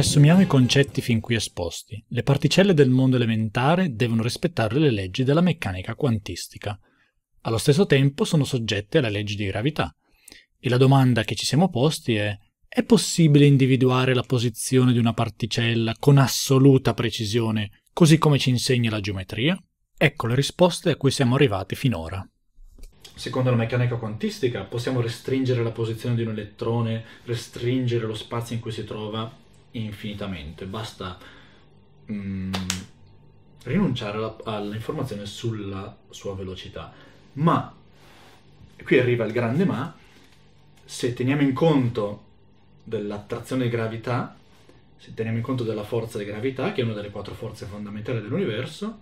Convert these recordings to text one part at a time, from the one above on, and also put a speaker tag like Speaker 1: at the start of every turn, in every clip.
Speaker 1: Riassumiamo i concetti fin qui esposti. Le particelle del mondo elementare devono rispettare le leggi della meccanica quantistica. Allo stesso tempo sono soggette alle leggi di gravità. E la domanda che ci siamo posti è è possibile individuare la posizione di una particella con assoluta precisione, così come ci insegna la geometria? Ecco le risposte a cui siamo arrivati finora. Secondo la meccanica quantistica possiamo restringere la posizione di un elettrone, restringere lo spazio in cui si trova infinitamente, basta mm, rinunciare all'informazione sulla sua velocità. Ma, qui arriva il grande ma, se teniamo in conto dell'attrazione di gravità, se teniamo in conto della forza di gravità, che è una delle quattro forze fondamentali dell'universo,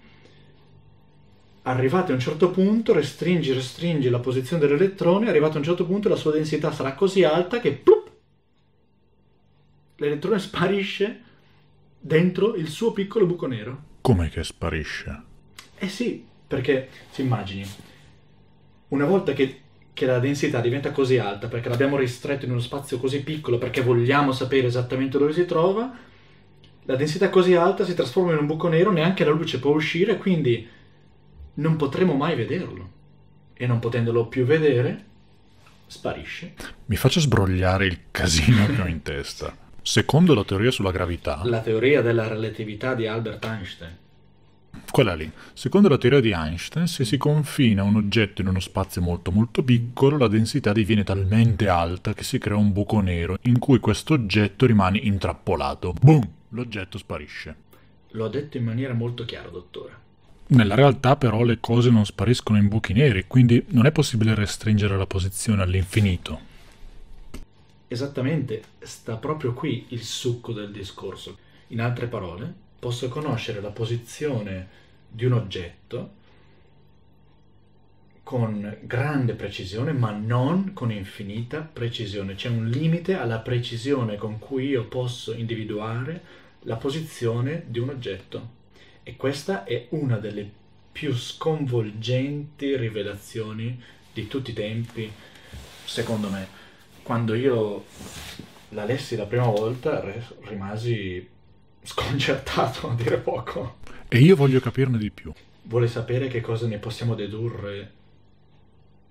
Speaker 1: arrivati a un certo punto, restringi, restringi la posizione dell'elettrone, arrivato a un certo punto la sua densità sarà così alta che plum, l'elettrone sparisce dentro il suo piccolo buco nero.
Speaker 2: Come che sparisce?
Speaker 1: Eh sì, perché si immagini, una volta che, che, la densità diventa così alta, perché l'abbiamo ristretto in uno spazio così piccolo, perché vogliamo sapere esattamente dove si trova, la densità così alta si trasforma in un buco nero, neanche la luce può uscire, quindi non potremo mai vederlo. E non potendolo più vedere, sparisce.
Speaker 2: Mi faccio sbrogliare il casino che ho in testa. Secondo la teoria sulla gravità...
Speaker 1: La teoria della relatività di Albert Einstein.
Speaker 2: Quella lì. Secondo la teoria di Einstein, se si confina un oggetto in uno spazio molto molto piccolo, la densità diviene talmente alta che si crea un buco nero in cui questo oggetto rimane intrappolato. Boom! L'oggetto sparisce.
Speaker 1: Lo ha detto in maniera molto chiara, dottore.
Speaker 2: Nella realtà però le cose non spariscono in buchi neri, quindi non è possibile restringere la posizione all'infinito.
Speaker 1: Esattamente, sta proprio qui il succo del discorso. In altre parole, posso conoscere la posizione di un oggetto con grande precisione, ma non con infinita precisione. C'è un limite alla precisione con cui io posso individuare la posizione di un oggetto. E questa è una delle più sconvolgenti rivelazioni di tutti i tempi, secondo me quando io la lessi la prima volta rimasi sconcertato, a dire poco.
Speaker 2: E io voglio capirne di più.
Speaker 1: Vuole sapere che cosa ne possiamo dedurre,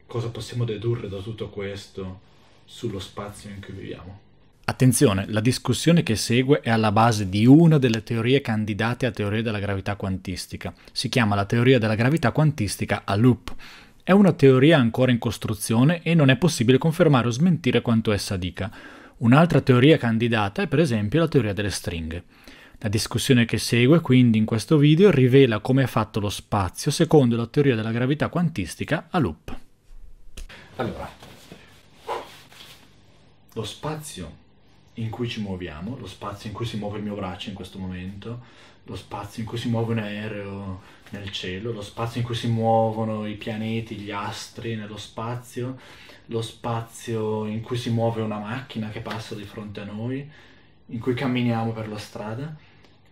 Speaker 1: cosa possiamo dedurre da tutto questo sullo spazio in cui viviamo. Attenzione, la discussione che segue è alla base di una delle teorie candidate a teoria della gravità quantistica. Si chiama la teoria della gravità quantistica a loop è una teoria ancora in costruzione e non è possibile confermare o smentire quanto essa dica. Un'altra teoria candidata è per esempio la teoria delle stringhe. La discussione che segue quindi in questo video rivela come è fatto lo spazio secondo la teoria della gravità quantistica a loop. Allora, lo spazio in cui ci muoviamo, lo spazio in cui si muove il mio braccio in questo momento, lo spazio in cui si muove un aereo nel cielo, lo spazio in cui si muovono i pianeti, gli astri nello spazio, lo spazio in cui si muove una macchina che passa di fronte a noi, in cui camminiamo per la strada.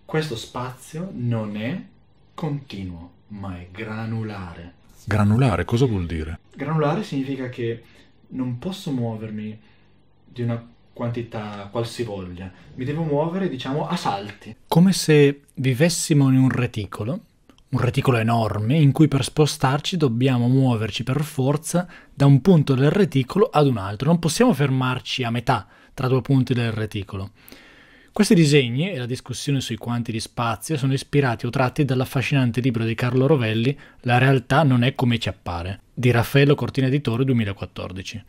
Speaker 1: Questo spazio non è continuo, ma è granulare.
Speaker 2: Granulare cosa vuol dire?
Speaker 1: Granulare significa che non posso muovermi di una quantità qualsivoglia, mi devo muovere diciamo a salti. Come se vivessimo in un reticolo, un reticolo enorme in cui per spostarci dobbiamo muoverci per forza da un punto del reticolo ad un altro, non possiamo fermarci a metà tra due punti del reticolo. Questi disegni e la discussione sui quanti di spazio sono ispirati o tratti dall'affascinante libro di Carlo Rovelli La realtà non è come ci appare, di Raffaello Cortina Editore 2014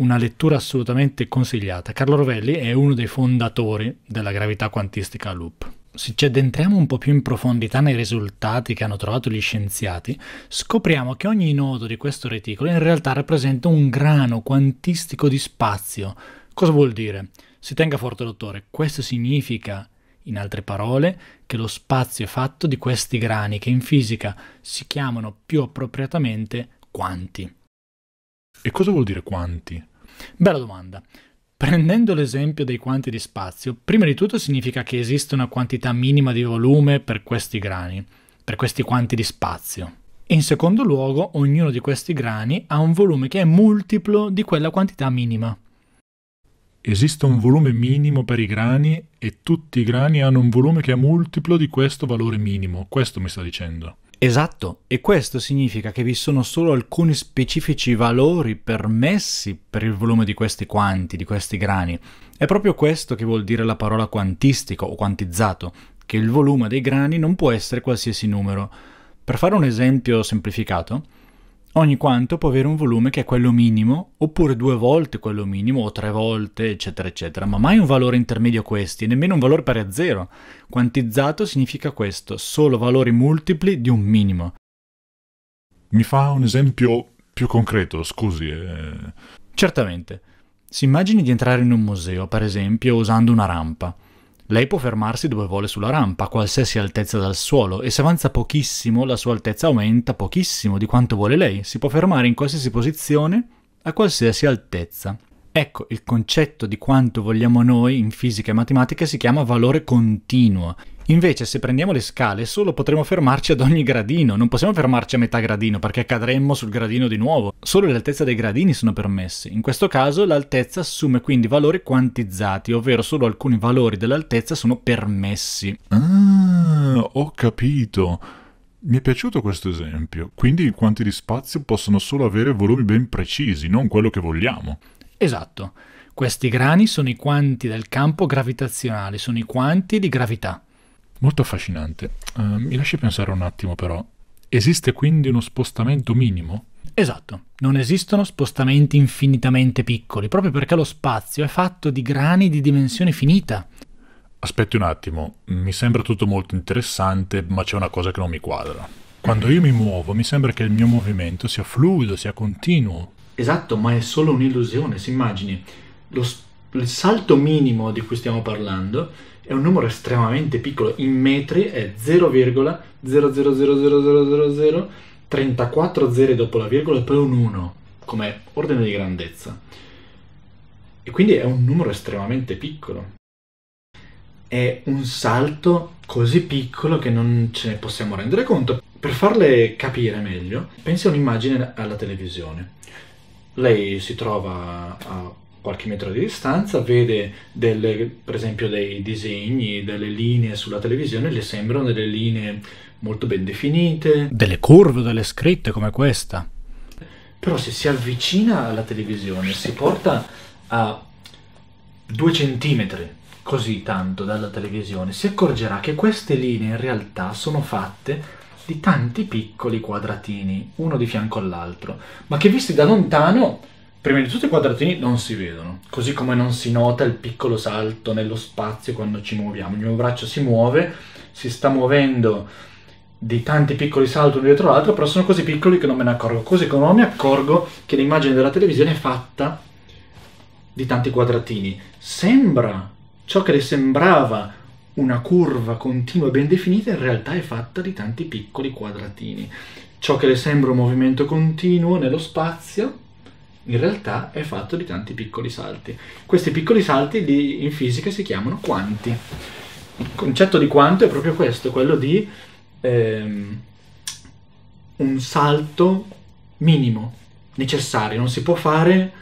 Speaker 1: una lettura assolutamente consigliata. Carlo Rovelli è uno dei fondatori della gravità quantistica loop. Se ci addentriamo un po' più in profondità nei risultati che hanno trovato gli scienziati, scopriamo che ogni nodo di questo reticolo in realtà rappresenta un grano quantistico di spazio. Cosa vuol dire? Si tenga forte, dottore, questo significa in altre parole, che lo spazio è fatto di questi grani che in fisica si chiamano più appropriatamente quanti. E cosa vuol dire quanti? Bella domanda. Prendendo l'esempio dei quanti di spazio, prima di tutto significa che esiste una quantità minima di volume per questi grani, per questi quanti di spazio. In secondo luogo, ognuno di questi grani ha un volume che è multiplo di quella quantità
Speaker 2: minima. Esiste un volume minimo per i grani e tutti i grani hanno un volume che è multiplo di questo valore minimo, questo mi sta dicendo. Esatto, e
Speaker 1: questo significa che vi sono solo alcuni specifici valori permessi per il volume di questi quanti, di questi grani. È proprio questo che vuol dire la parola quantistico o quantizzato, che il volume dei grani non può essere qualsiasi numero. Per fare un esempio semplificato, Ogni quanto può avere un volume che è quello minimo, oppure due volte quello minimo, o tre volte, eccetera, eccetera, ma mai un valore intermedio a questi, nemmeno un valore pari a zero. Quantizzato significa questo, solo valori multipli di un minimo. Mi fa un esempio più concreto, scusi. Eh. Certamente. Si immagini di entrare in un museo, per esempio, usando una rampa. Lei può fermarsi dove vuole sulla rampa, a qualsiasi altezza dal suolo, e se avanza pochissimo la sua altezza aumenta pochissimo di quanto vuole lei. Si può fermare in qualsiasi posizione, a qualsiasi altezza. Ecco, il concetto di quanto vogliamo noi in fisica e matematica si chiama valore continuo. Invece se prendiamo le scale solo potremo fermarci ad ogni gradino, non possiamo fermarci a metà gradino perché cadremmo sul gradino di nuovo. Solo l'altezza dei gradini sono permessi. In questo caso l'altezza assume quindi valori quantizzati, ovvero solo alcuni valori dell'altezza sono
Speaker 2: permessi. Ah, ho capito. Mi è piaciuto questo esempio. Quindi i quanti di spazio possono solo avere volumi ben precisi, non quello che vogliamo.
Speaker 1: Esatto. Questi grani sono i quanti del campo gravitazionale, sono i quanti di
Speaker 2: gravità. Molto affascinante. Uh, mi lasci pensare un attimo però. Esiste quindi uno spostamento minimo? Esatto, non esistono spostamenti infinitamente piccoli,
Speaker 1: proprio perché lo spazio è fatto di grani di dimensione finita.
Speaker 2: Aspetti un attimo, mi sembra tutto molto interessante, ma c'è una cosa che non mi quadra. Quando io mi muovo mi sembra che il mio movimento sia fluido, sia continuo. Esatto, ma è solo
Speaker 1: un'illusione, si immagini. Lo spazio il salto minimo di cui stiamo parlando è un numero estremamente piccolo, in metri è 0,0000000, 34 zeri dopo la virgola e poi un 1 come ordine di grandezza. E quindi è un numero estremamente piccolo. È un salto così piccolo che non ce ne possiamo rendere conto. Per farle capire meglio, pensi a un'immagine alla televisione. Lei si trova a qualche metro di distanza, vede delle, per esempio dei disegni, delle linee sulla televisione, le sembrano delle linee molto ben definite. Delle curve, delle scritte come questa. Però se si avvicina alla televisione, si porta a due centimetri così tanto dalla televisione, si accorgerà che queste linee in realtà sono fatte di tanti piccoli quadratini, uno di fianco all'altro, ma che visti da lontano Prima di tutto i quadratini non si vedono, così come non si nota il piccolo salto nello spazio quando ci muoviamo. Il mio braccio si muove, si sta muovendo di tanti piccoli salti uno dietro l'altro, però sono così piccoli che non me ne accorgo. Così come non mi accorgo che l'immagine della televisione è fatta di tanti quadratini. Sembra ciò che le sembrava una curva continua e ben definita, in realtà è fatta di tanti piccoli quadratini. Ciò che le sembra un movimento continuo nello spazio in realtà è fatto di tanti piccoli salti. Questi piccoli salti di, in fisica si chiamano quanti. Il concetto di quanto è proprio questo, quello di ehm, un salto minimo necessario, non si può fare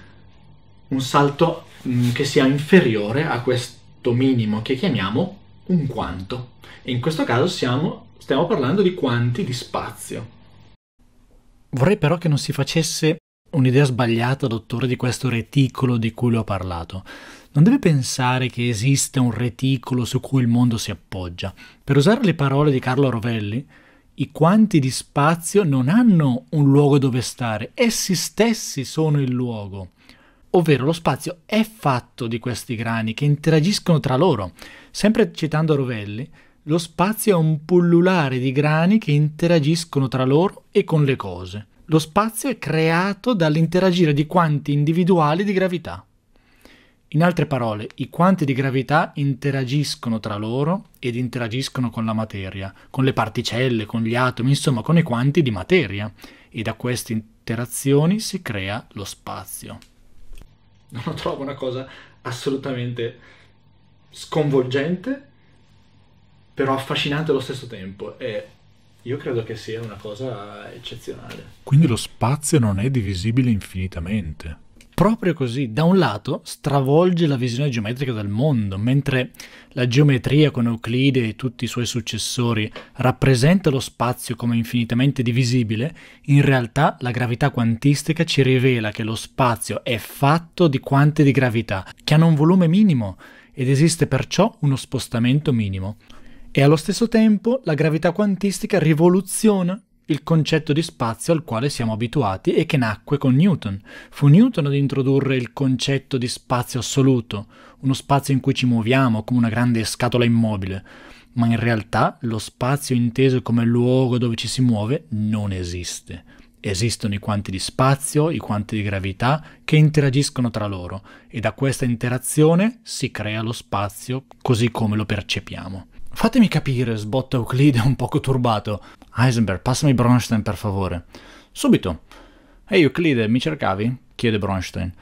Speaker 1: un salto mh, mm, che sia inferiore a questo minimo che chiamiamo un quanto. E in questo caso siamo, stiamo parlando di quanti di spazio. Vorrei però che non si facesse un'idea sbagliata, dottore, di questo reticolo di cui le ho parlato. Non deve pensare che esista un reticolo su cui il mondo si appoggia. Per usare le parole di Carlo Rovelli, i quanti di spazio non hanno un luogo dove stare, essi stessi sono il luogo. Ovvero lo spazio è fatto di questi grani che interagiscono tra loro. Sempre citando Rovelli, lo spazio è un pullulare di grani che interagiscono tra loro e con le cose lo spazio è creato dall'interagire di quanti individuali di gravità. In altre parole, i quanti di gravità interagiscono tra loro ed interagiscono con la materia, con le particelle, con gli atomi, insomma con i quanti di materia, e da queste interazioni si crea lo spazio. Non lo trovo una cosa assolutamente sconvolgente, però affascinante allo stesso tempo. È io credo che sia una cosa
Speaker 2: eccezionale. Quindi lo spazio non è divisibile infinitamente.
Speaker 1: Proprio così, da un lato stravolge la visione geometrica del mondo, mentre la geometria con Euclide e tutti i suoi successori rappresenta lo spazio come infinitamente divisibile, in realtà la gravità quantistica ci rivela che lo spazio è fatto di quante di gravità, che hanno un volume minimo ed esiste perciò uno spostamento minimo. E allo stesso tempo la gravità quantistica rivoluziona il concetto di spazio al quale siamo abituati e che nacque con Newton. Fu Newton ad introdurre il concetto di spazio assoluto, uno spazio in cui ci muoviamo come una grande scatola immobile, ma in realtà lo spazio inteso come luogo dove ci si muove non esiste. Esistono i quanti di spazio, i quanti di gravità che interagiscono tra loro e da questa interazione si crea lo spazio così come lo percepiamo. Fatemi capire, sbotta Euclide un poco turbato. Heisenberg, passami Bronstein per favore. Subito. Ehi hey, Euclide, mi cercavi? chiede Bronstein.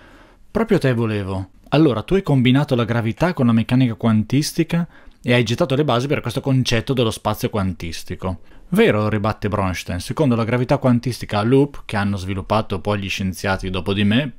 Speaker 1: Proprio te volevo. Allora, tu hai combinato la gravità con la meccanica quantistica e hai gettato le basi per questo concetto dello spazio quantistico. Vero, ribatte Bronstein, secondo la gravità quantistica a loop, che hanno sviluppato poi gli scienziati dopo di me,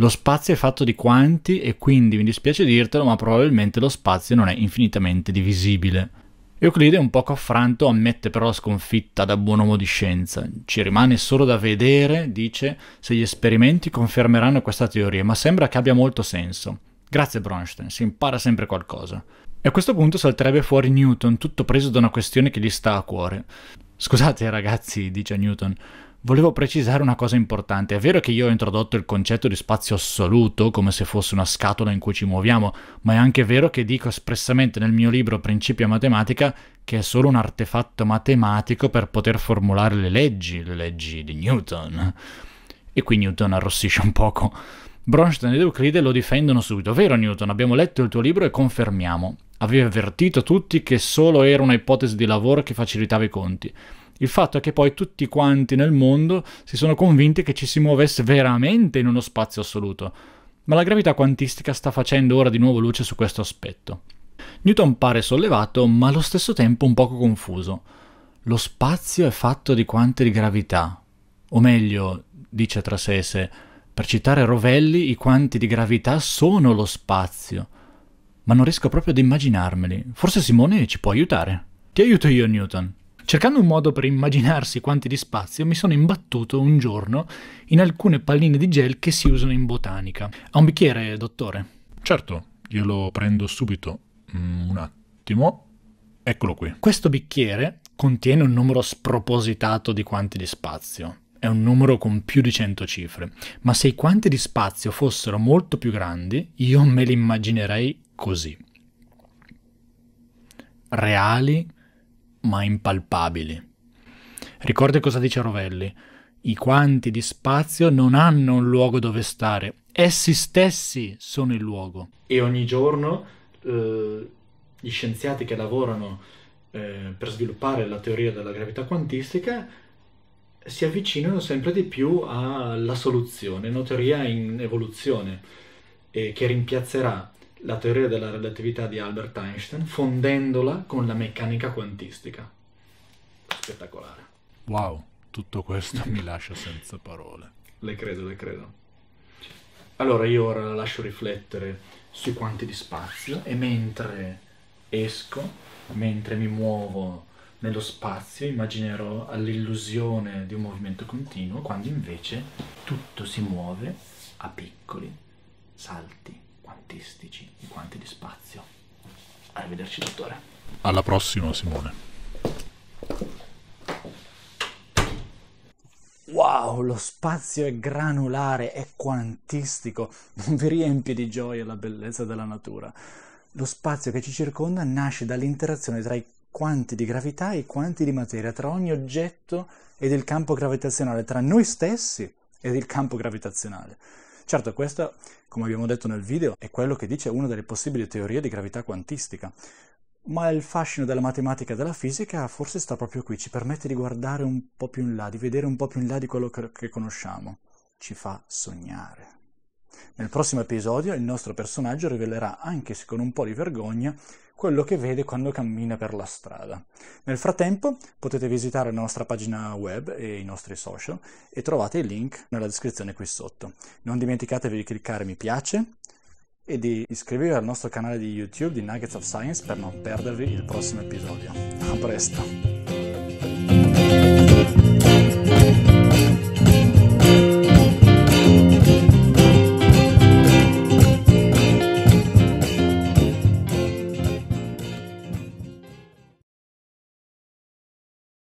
Speaker 1: lo spazio è fatto di quanti e quindi mi dispiace dirtelo, ma probabilmente lo spazio non è infinitamente divisibile. Euclide un poco affranto ammette però la sconfitta da buon uomo di scienza. Ci rimane solo da vedere, dice, se gli esperimenti confermeranno questa teoria, ma sembra che abbia molto senso. Grazie Bronstein, si impara sempre qualcosa. E a questo punto salterebbe fuori Newton, tutto preso da una questione che gli sta a cuore. Scusate ragazzi, dice Newton, Volevo precisare una cosa importante, è vero che io ho introdotto il concetto di spazio assoluto come se fosse una scatola in cui ci muoviamo, ma è anche vero che dico espressamente nel mio libro Principia Matematica che è solo un artefatto matematico per poter formulare le leggi, le leggi di Newton. E qui Newton arrossisce un poco. Bronstein ed Euclide lo difendono subito. Vero Newton, abbiamo letto il tuo libro e confermiamo. Avevi avvertito tutti che solo era una ipotesi di lavoro che facilitava i conti. Il fatto è che poi tutti quanti nel mondo si sono convinti che ci si muovesse veramente in uno spazio assoluto, ma la gravità quantistica sta facendo ora di nuovo luce su questo aspetto. Newton pare sollevato, ma allo stesso tempo un poco confuso. Lo spazio è fatto di quanti di gravità, o meglio, dice tra sé e sé, per citare Rovelli, i quanti di gravità sono lo spazio. Ma non riesco proprio ad immaginarmeli. Forse Simone ci può aiutare. Ti aiuto io, Newton. Cercando un modo per immaginarsi quanti di spazio, mi sono imbattuto un giorno in alcune palline di gel che si usano in botanica. Ha un bicchiere, dottore? Certo, glielo prendo subito. Mm, un attimo. Eccolo qui. Questo bicchiere contiene un numero spropositato di quanti di spazio è un numero con più di 100 cifre, ma se i quanti di spazio fossero molto più grandi, io me li immaginerei così. Reali ma impalpabili. Ricordi cosa dice Rovelli? I quanti di spazio non hanno un luogo dove stare, essi stessi sono il luogo. E ogni giorno eh, gli scienziati che lavorano eh, per sviluppare la teoria della gravità quantistica si avvicinano sempre di più alla soluzione, una teoria in evoluzione, eh, che rimpiazzerà la teoria della relatività di Albert Einstein fondendola con la meccanica quantistica. Spettacolare.
Speaker 2: Wow, tutto questo mi lascia senza parole.
Speaker 1: Le credo, le credo. Allora io ora la lascio riflettere sui quanti di spazio e mentre esco, mentre mi muovo nello spazio, immaginerò all'illusione di un movimento continuo, quando invece tutto si muove a piccoli salti quantistici, i quanti di spazio. Arrivederci dottore.
Speaker 2: Alla prossima Simone.
Speaker 1: Wow, lo spazio è granulare, è quantistico, non vi riempie di gioia la bellezza della natura. Lo spazio che ci circonda nasce dall'interazione tra i quanti di gravità e i quanti di materia, tra ogni oggetto ed il campo gravitazionale, tra noi stessi ed il campo gravitazionale. Certo, questo, come abbiamo detto nel video, è quello che dice una delle possibili teorie di gravità quantistica. Ma il fascino della matematica e della fisica forse sta proprio qui, ci permette di guardare un po' più in là, di vedere un po' più in là di quello che conosciamo. Ci fa sognare. Nel prossimo episodio il nostro personaggio rivelerà, anche se con un po' di vergogna, quello che vede quando cammina per la strada. Nel frattempo potete visitare la nostra pagina web e i nostri social e trovate il link nella descrizione qui sotto. Non dimenticatevi di cliccare mi piace e di iscrivervi al nostro canale di YouTube di Nuggets of Science per non perdervi il prossimo episodio. A presto!